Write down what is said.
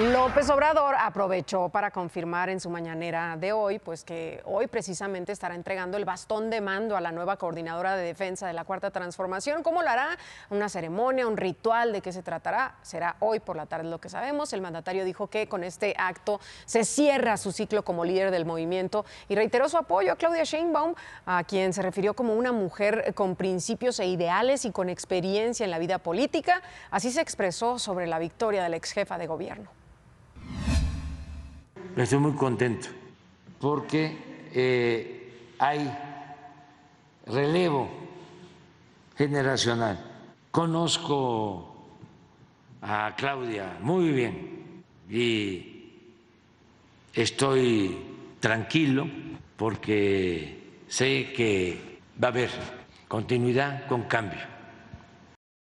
López Obrador aprovechó para confirmar en su mañanera de hoy, pues que hoy precisamente estará entregando el bastón de mando a la nueva coordinadora de defensa de la Cuarta Transformación. ¿Cómo lo hará? ¿Una ceremonia, un ritual? ¿De qué se tratará? Será hoy por la tarde lo que sabemos. El mandatario dijo que con este acto se cierra su ciclo como líder del movimiento y reiteró su apoyo a Claudia Sheinbaum, a quien se refirió como una mujer con principios e ideales y con experiencia en la vida política. Así se expresó sobre la victoria de la ex jefa de gobierno. Estoy muy contento porque eh, hay relevo generacional. Conozco a Claudia muy bien y estoy tranquilo porque sé que va a haber continuidad con cambio.